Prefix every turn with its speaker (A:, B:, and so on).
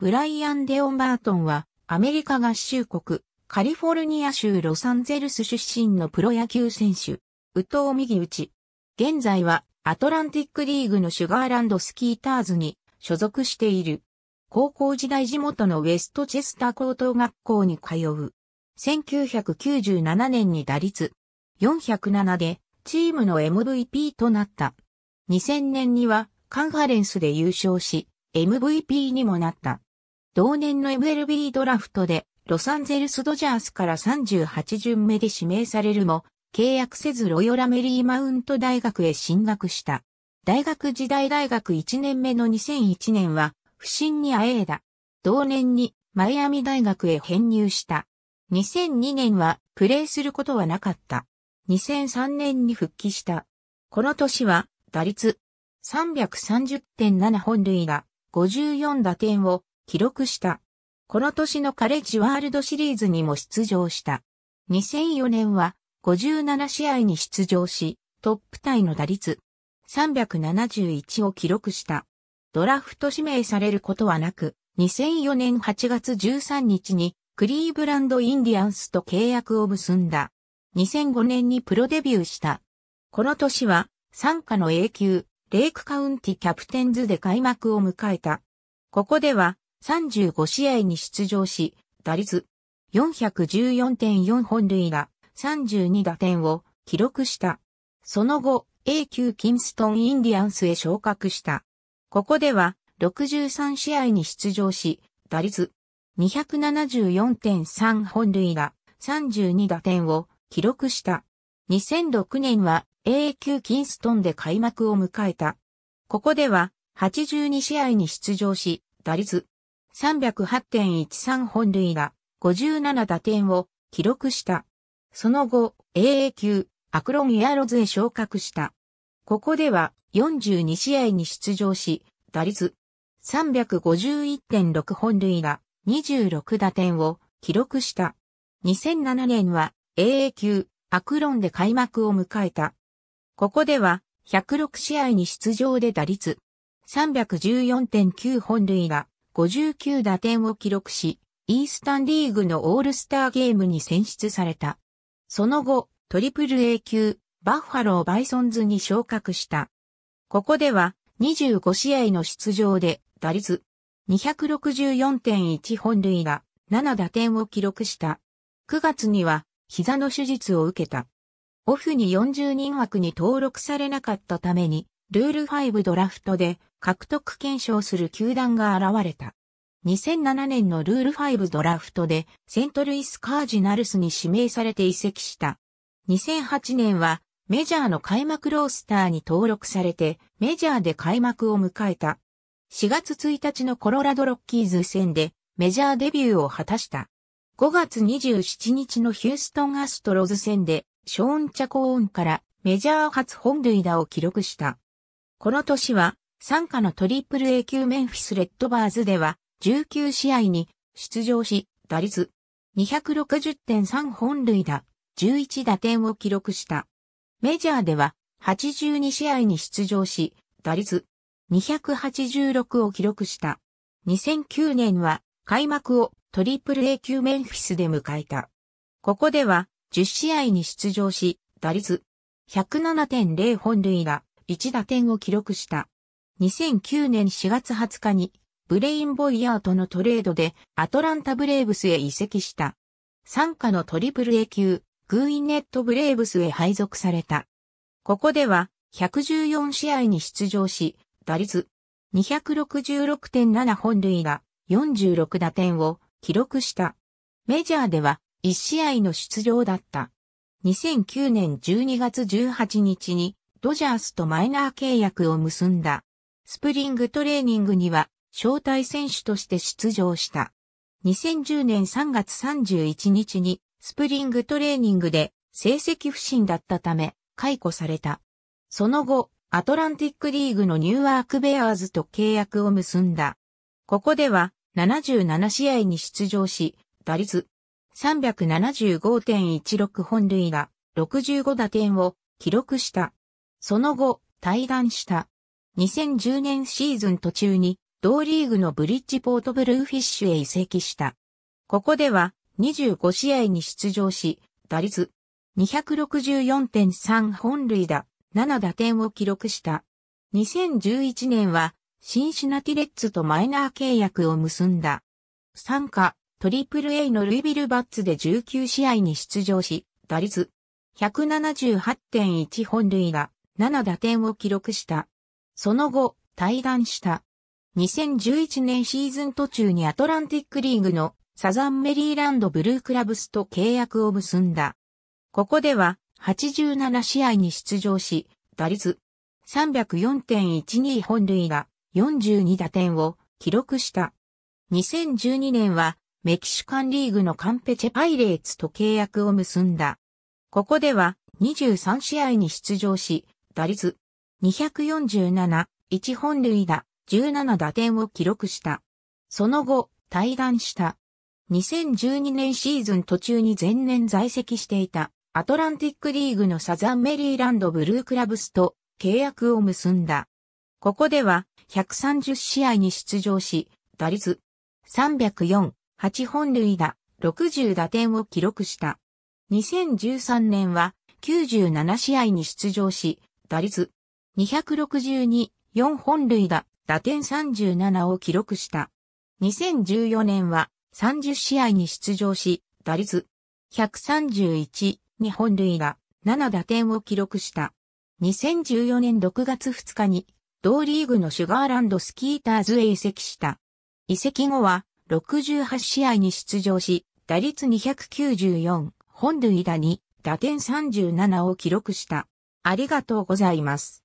A: ブライアン・デオン・バートンは、アメリカ合衆国、カリフォルニア州ロサンゼルス出身のプロ野球選手、宇藤右打ち。現在は、アトランティックリーグのシュガーランドスキーターズに所属している。高校時代地元のウェストチェスター高等学校に通う。1997年に打率407でチームの MVP となった。2000年にはカンファレンスで優勝し、MVP にもなった。同年の MLB ドラフトでロサンゼルスドジャースから38巡目で指名されるも、契約せずロヨラメリーマウント大学へ進学した。大学時代大学1年目の2001年は、不審にあえいだ。同年にマイアミ大学へ編入した。2002年はプレーすることはなかった。2003年に復帰した。この年は打率330.7本塁打、54打点を記録した。この年のカレッジワールドシリーズにも出場した。2004年は57試合に出場し、トップタイの打率371を記録した。ドラフト指名されることはなく、2004年8月13日にクリーブランドインディアンスと契約を結んだ。2005年にプロデビューした。この年は、参加の永久、レイクカウンティキャプテンズで開幕を迎えた。ここでは、35試合に出場し、打率414.4本塁打32打点を記録した。その後、A 級キンストンインディアンスへ昇格した。ここでは63試合に出場し、打率274.3本塁打32打点を記録した。2006年は A 級キンストンで開幕を迎えた。ここでは82試合に出場し、打率308.13本塁打、57打点を記録した。その後、AA 級、アクロンエアロズへ昇格した。ここでは42試合に出場し、打率351.6本塁打、26打点を記録した。2007年は AA 級アクロンで開幕を迎えた。ここでは106試合に出場で打率314.9本塁打、59打点を記録し、イースタンリーグのオールスターゲームに選出された。その後、トリプル A 級、バッファロー・バイソンズに昇格した。ここでは、25試合の出場で、打率、264.1本塁が、7打点を記録した。9月には、膝の手術を受けた。オフに40人枠に登録されなかったために、ルール5ドラフトで獲得検証する球団が現れた。2007年のルール5ドラフトでセントルイスカージナルスに指名されて移籍した。2008年はメジャーの開幕ロースターに登録されてメジャーで開幕を迎えた。4月1日のコロラドロッキーズ戦でメジャーデビューを果たした。5月27日のヒューストンアストロズ戦でショーン・チャコーンからメジャー初本塁打を記録した。この年は、参加のトリプル A 級メンフィスレッドバーズでは、19試合に出場し、打率260.3本塁打、11打点を記録した。メジャーでは、82試合に出場し、打率286を記録した。2009年は開幕をトリプル A 級メンフィスで迎えた。ここでは10試合に出場し、打率107.0本塁打、1打点を記録した。2009年4月20日に、ブレインボイヤーとのトレードでアトランタブレーブスへ移籍した。参加のトリプル A 級、グーインネットブレーブスへ配属された。ここでは114試合に出場し、打率266.7本塁が46打点を記録した。メジャーでは1試合の出場だった。2009年12月18日にドジャースとマイナー契約を結んだ。スプリングトレーニングには招待選手として出場した。2010年3月31日にスプリングトレーニングで成績不振だったため解雇された。その後、アトランティックリーグのニューワークベアーズと契約を結んだ。ここでは77試合に出場し、打率375.16本塁打65打点を記録した。その後、退団した。2010年シーズン途中に、同リーグのブリッジポートブルーフィッシュへ移籍した。ここでは、25試合に出場し、打率264.3本塁打、7打点を記録した。2011年は、シンシナティレッツとマイナー契約を結んだ。参加、トリプル a のルイビルバッツで19試合に出場し、打率178.1本塁打、7打点を記録した。その後、退団した。2011年シーズン途中にアトランティックリーグのサザンメリーランドブルークラブスと契約を結んだ。ここでは87試合に出場し、打率304.12本塁打42打点を記録した。2012年はメキシカンリーグのカンペチェパイレーツと契約を結んだ。ここでは23試合に出場し、打率247、1本塁打、17打点を記録した。その後、退団した。2012年シーズン途中に前年在籍していたアトランティックリーグのサザンメリーランドブルークラブスと契約を結んだ。ここでは130試合に出場し、打率304、8本塁打、60打点を記録した。2013年は97試合に出場し、打率262、4本塁打、打点37を記録した。2014年は30試合に出場し、打率131、2本塁打、7打点を記録した。2014年6月2日に、同リーグのシュガーランドスキーターズへ移籍した。移籍後は、68試合に出場し、打率294、本塁打に打点37を記録した。ありがとうございます。